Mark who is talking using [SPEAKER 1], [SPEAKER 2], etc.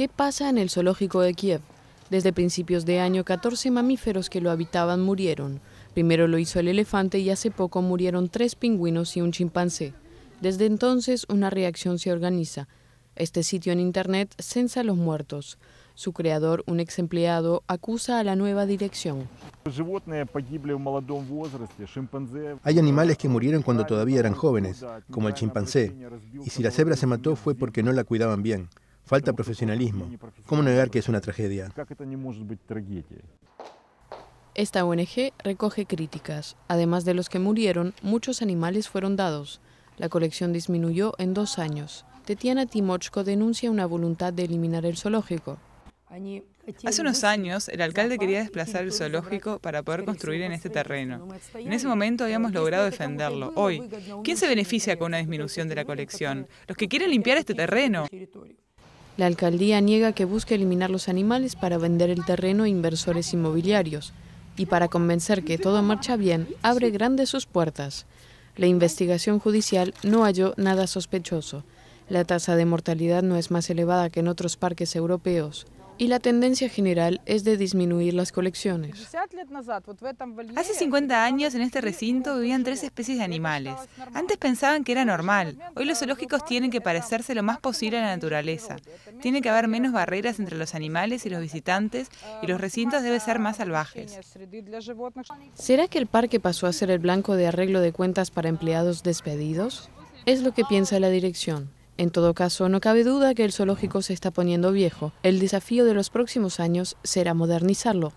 [SPEAKER 1] ¿Qué pasa en el zoológico de Kiev? Desde principios de año, 14 mamíferos que lo habitaban murieron. Primero lo hizo el elefante y hace poco murieron tres pingüinos y un chimpancé. Desde entonces una reacción se organiza. Este sitio en Internet censa los muertos. Su creador, un ex empleado, acusa a la nueva dirección. Hay animales que murieron cuando todavía eran jóvenes, como el chimpancé, y si la cebra se mató fue porque no la cuidaban bien. Falta profesionalismo. ¿Cómo negar que es una tragedia? Esta ONG recoge críticas. Además de los que murieron, muchos animales fueron dados. La colección disminuyó en dos años. Tetiana Timochko denuncia una voluntad de eliminar el zoológico.
[SPEAKER 2] Hace unos años, el alcalde quería desplazar el zoológico para poder construir en este terreno. En ese momento habíamos logrado defenderlo. Hoy, ¿quién se beneficia con una disminución de la colección? Los que quieren limpiar este terreno.
[SPEAKER 1] La alcaldía niega que busque eliminar los animales para vender el terreno a inversores inmobiliarios y para convencer que todo marcha bien, abre grandes sus puertas. La investigación judicial no halló nada sospechoso. La tasa de mortalidad no es más elevada que en otros parques europeos y la tendencia general es de disminuir las colecciones.
[SPEAKER 2] Hace 50 años en este recinto vivían tres especies de animales. Antes pensaban que era normal. Hoy los zoológicos tienen que parecerse lo más posible a la naturaleza. Tiene que haber menos barreras entre los animales y los visitantes y los recintos deben ser más salvajes.
[SPEAKER 1] ¿Será que el parque pasó a ser el blanco de arreglo de cuentas para empleados despedidos? Es lo que piensa la dirección. En todo caso, no cabe duda que el zoológico se está poniendo viejo. El desafío de los próximos años será modernizarlo.